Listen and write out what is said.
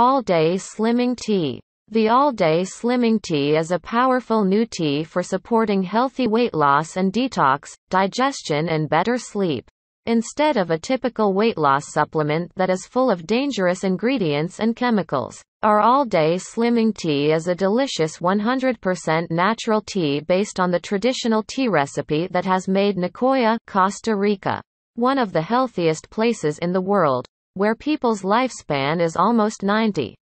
All-Day Slimming Tea the all-day slimming tea is a powerful new tea for supporting healthy weight loss and detox, digestion and better sleep. Instead of a typical weight loss supplement that is full of dangerous ingredients and chemicals, our all-day slimming tea is a delicious 100% natural tea based on the traditional tea recipe that has made Nicoya, Costa Rica, one of the healthiest places in the world where people's lifespan is almost 90.